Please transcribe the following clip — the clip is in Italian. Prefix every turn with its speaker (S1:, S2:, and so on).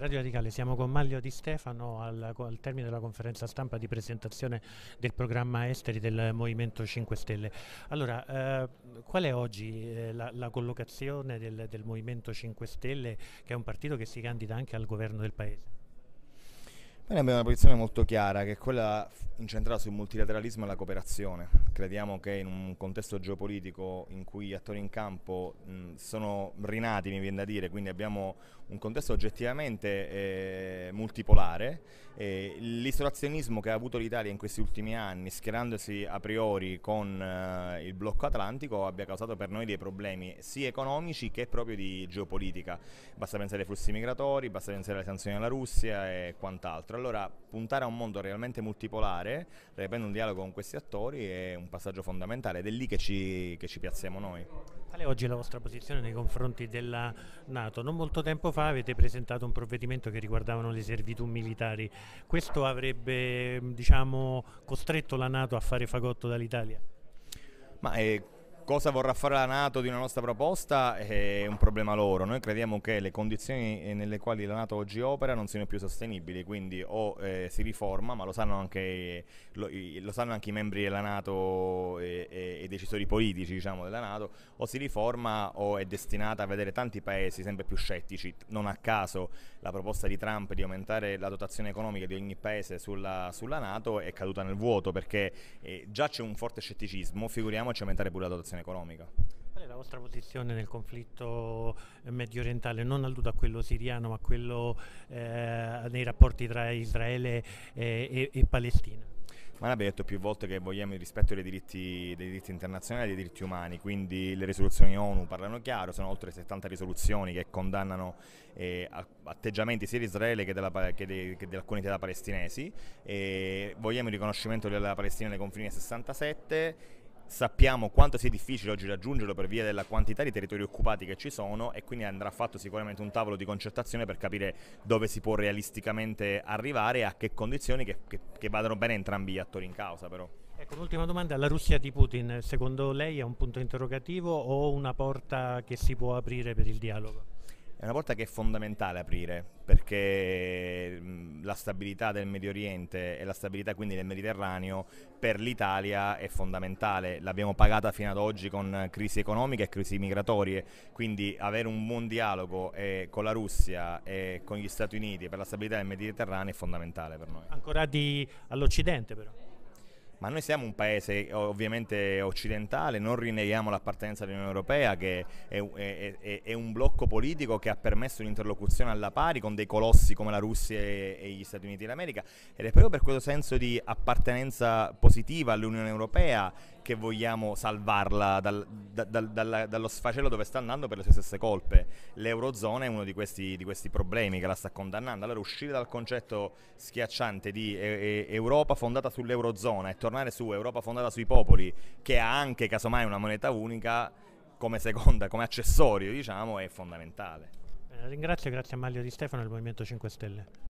S1: Radio Radicale, siamo con Maglio Di Stefano al, al, termine della conferenza stampa di presentazione del programma esteri del Movimento 5 Stelle. Allora, eh, qual è oggi eh, la, la, collocazione del, del Movimento 5 Stelle, che è un partito che si candida anche al governo del Paese?
S2: Noi abbiamo una posizione molto chiara, che è quella incentrata sul multilateralismo e la cooperazione, crediamo che in un contesto geopolitico in cui gli attori in campo mh, sono rinati, mi viene da dire, quindi abbiamo un contesto oggettivamente eh, multipolare, e l'isolazionismo che ha avuto l'Italia in questi ultimi anni, schierandosi a priori con eh, il blocco atlantico, abbia causato per noi dei problemi sia economici che proprio di geopolitica. Basta pensare ai flussi migratori, basta pensare alle sanzioni alla Russia e quant'altro. Allora puntare a un mondo realmente multipolare, rependo un dialogo con questi attori è un passaggio fondamentale ed è lì che ci, che ci piazziamo noi.
S1: Qual è oggi la vostra posizione nei confronti della Nato? Non molto tempo fa avete presentato un provvedimento che riguardavano le servitù militari. Questo avrebbe diciamo, costretto la Nato a fare fagotto dall'Italia?
S2: Ma è eh, cosa vorrà fare la Nato di una nostra proposta è un problema loro. Noi crediamo che le condizioni eh, nelle quali la Nato oggi opera non siano più sostenibili, quindi o eh, si riforma, ma lo sanno anche, lo, lo sanno anche i membri della Nato e, e, e decisori politici diciamo, della Nato, o si riforma o è destinata a vedere tanti paesi sempre più scettici. Non a caso la proposta di Trump di aumentare la dotazione economica di ogni paese sulla, sulla Nato è caduta nel vuoto perché eh, già c'è un forte scetticismo, figuriamoci aumentare pure la dotazione situazione economica.
S1: Qual è la vostra posizione nel conflitto eh, medio orientale, non alludo a quello siriano ma a quello eh, nei rapporti tra Israele eh, e, e Palestina? Ma
S2: l'abbiamo detto più volte che vogliamo il rispetto dei diritti, dei diritti, internazionali e dei diritti umani, quindi le risoluzioni ONU parlano chiaro, sono oltre 70 risoluzioni che condannano eh, atteggiamenti sia di Israele che, della, che, de, che di alcuni della palestinesi, vogliamo il riconoscimento della Palestina nei confini del 67 sappiamo quanto sia difficile oggi raggiungerlo per via della quantità di territori occupati che ci sono e quindi andrà fatto sicuramente un tavolo di concertazione per capire dove si può realisticamente arrivare e a che condizioni che, che, che vadano bene entrambi gli attori in causa però.
S1: Ecco, un'ultima domanda, la Russia di Putin secondo lei è un punto interrogativo o una porta che si può aprire per il dialogo?
S2: È una porta che è fondamentale aprire perché la stabilità del Medio Oriente e la stabilità quindi del Mediterraneo per l'Italia è fondamentale. L'abbiamo pagata fino ad oggi con crisi economiche e crisi migratorie, quindi avere un buon dialogo eh, con la Russia e con gli Stati Uniti per la stabilità del Mediterraneo è fondamentale per noi.
S1: Ancora di, all'Occidente però
S2: ma noi siamo un paese eh, ovviamente occidentale, non rinneghiamo l'appartenenza all'Unione Europea che è, è, è, è, un blocco politico che ha permesso un'interlocuzione alla pari con dei colossi come la Russia e, e gli Stati Uniti d'America ed è proprio per questo senso di appartenenza positiva all'Unione Europea che vogliamo salvarla dal, da, dal, dalla, dallo sfacelo dove sta andando per le sue stesse colpe. L'Eurozona è uno di questi, di questi problemi che la sta condannando. Allora uscire dal concetto schiacciante di eh, eh Europa fondata sull'Eurozona e tornare su Europa fondata sui popoli, che ha anche casomai una moneta unica come seconda, come accessorio, diciamo, è fondamentale.
S1: Eh, ringrazio, grazie a Maglio Di Stefano e al Movimento 5 Stelle.